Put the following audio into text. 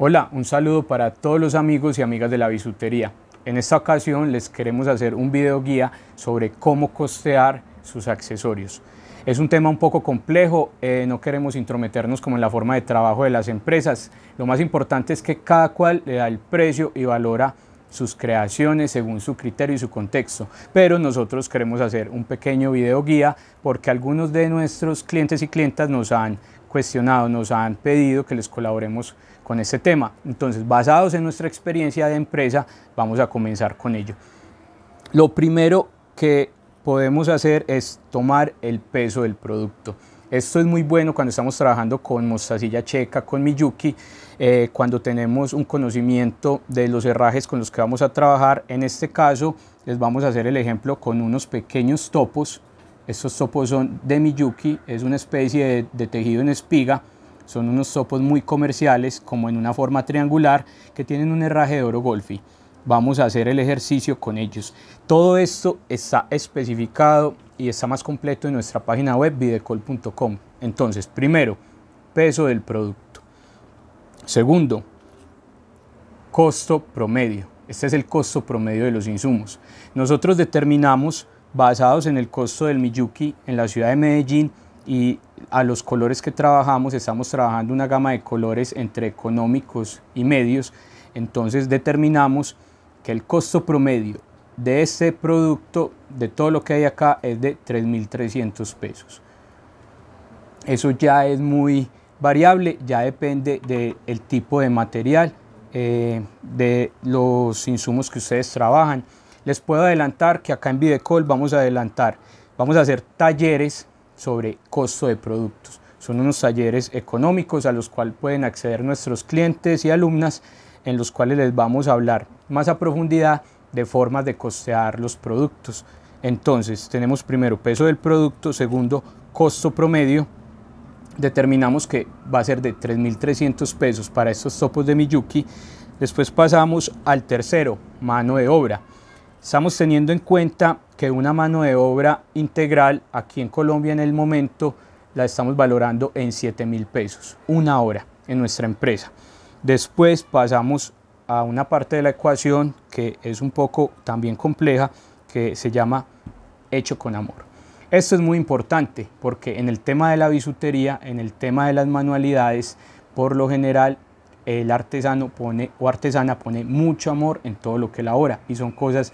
Hola, un saludo para todos los amigos y amigas de la bisutería. En esta ocasión les queremos hacer un video guía sobre cómo costear sus accesorios. Es un tema un poco complejo, eh, no queremos intrometernos como en la forma de trabajo de las empresas. Lo más importante es que cada cual le da el precio y valora sus creaciones según su criterio y su contexto. Pero nosotros queremos hacer un pequeño video guía porque algunos de nuestros clientes y clientas nos han cuestionado, nos han pedido que les colaboremos con este tema. Entonces, basados en nuestra experiencia de empresa, vamos a comenzar con ello. Lo primero que podemos hacer es tomar el peso del producto. Esto es muy bueno cuando estamos trabajando con mostacilla checa, con Miyuki, eh, cuando tenemos un conocimiento de los herrajes con los que vamos a trabajar. En este caso, les vamos a hacer el ejemplo con unos pequeños topos estos sopos son de Miyuki, es una especie de, tejido en espiga, son unos sopos muy comerciales, como en una forma triangular, que tienen un herraje de oro golfi. Vamos a hacer el ejercicio con ellos. Todo esto está especificado y está más completo en nuestra página web videcol.com. Entonces, primero, peso del producto. Segundo, costo promedio. Este es el costo promedio de los insumos. Nosotros determinamos basados en el costo del Miyuki en la ciudad de Medellín y a los colores que trabajamos, estamos trabajando una gama de colores entre económicos y medios, entonces determinamos que el costo promedio de este producto, de todo lo que hay acá, es de 3.300 pesos. Eso ya es muy variable, ya depende del tipo de material, eh, de los insumos que ustedes trabajan. Les puedo adelantar que acá en Videcol vamos a adelantar, vamos a hacer talleres sobre costo de productos. Son unos talleres económicos a los cuales pueden acceder nuestros clientes y alumnas en los cuales les vamos a hablar más a profundidad de formas de costear los productos. Entonces tenemos primero peso del producto, segundo costo promedio, determinamos que va a ser de 3.300 pesos para estos topos de Miyuki, después pasamos al tercero, mano de obra, Estamos teniendo en cuenta que una mano de obra integral aquí en Colombia en el momento la estamos valorando en 7 mil pesos, una hora en nuestra empresa. Después pasamos a una parte de la ecuación que es un poco también compleja, que se llama hecho con amor. Esto es muy importante porque en el tema de la bisutería, en el tema de las manualidades, por lo general el artesano pone o artesana pone mucho amor en todo lo que elabora y son cosas